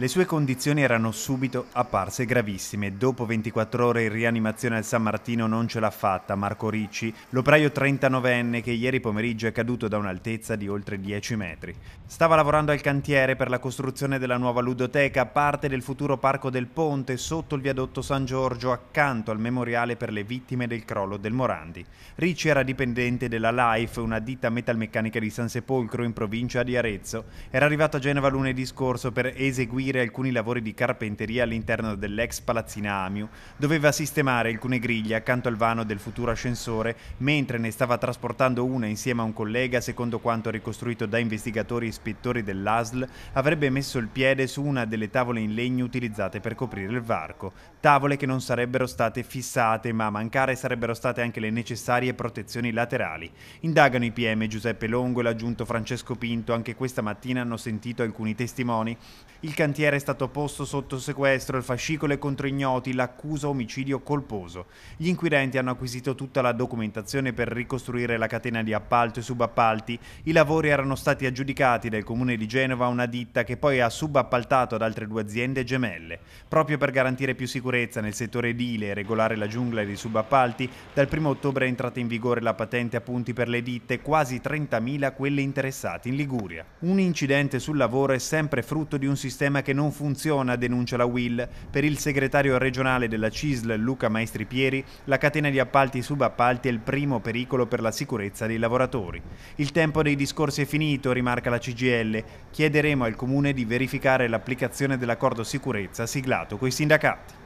Le sue condizioni erano subito apparse gravissime. Dopo 24 ore in rianimazione al San Martino non ce l'ha fatta Marco Ricci, l'operaio 39enne che ieri pomeriggio è caduto da un'altezza di oltre 10 metri. Stava lavorando al cantiere per la costruzione della nuova ludoteca, parte del futuro parco del ponte sotto il viadotto San Giorgio accanto al memoriale per le vittime del crollo del Morandi. Ricci era dipendente della Life, una ditta metalmeccanica di San Sepolcro in provincia di Arezzo. Era arrivato a Genova lunedì scorso per eseguire eseguire alcuni lavori di carpenteria all'interno dell'ex palazzina Amiu. Doveva sistemare alcune griglie accanto al vano del futuro ascensore, mentre ne stava trasportando una insieme a un collega, secondo quanto ricostruito da investigatori e ispettori dell'ASL, avrebbe messo il piede su una delle tavole in legno utilizzate per coprire il varco. Tavole che non sarebbero state fissate, ma a mancare sarebbero state anche le necessarie protezioni laterali. Indagano i PM Giuseppe Longo e l'aggiunto Francesco Pinto, anche questa mattina hanno sentito alcuni testimoni. Il cantiere cantiere è stato posto sotto sequestro, il fascicolo è contro ignoti, l'accusa omicidio colposo. Gli inquirenti hanno acquisito tutta la documentazione per ricostruire la catena di appalto e subappalti. I lavori erano stati aggiudicati dal comune di Genova a una ditta che poi ha subappaltato ad altre due aziende gemelle. Proprio per garantire più sicurezza nel settore edile e regolare la giungla dei subappalti, dal 1 ottobre è entrata in vigore la patente a punti per le ditte, quasi 30.000 quelle interessate in Liguria. Un incidente sul lavoro è sempre frutto di un sistema che che non funziona, denuncia la Will. Per il segretario regionale della CISL, Luca Maestri Pieri, la catena di appalti e subappalti è il primo pericolo per la sicurezza dei lavoratori. Il tempo dei discorsi è finito, rimarca la CGL. Chiederemo al Comune di verificare l'applicazione dell'accordo sicurezza siglato coi sindacati.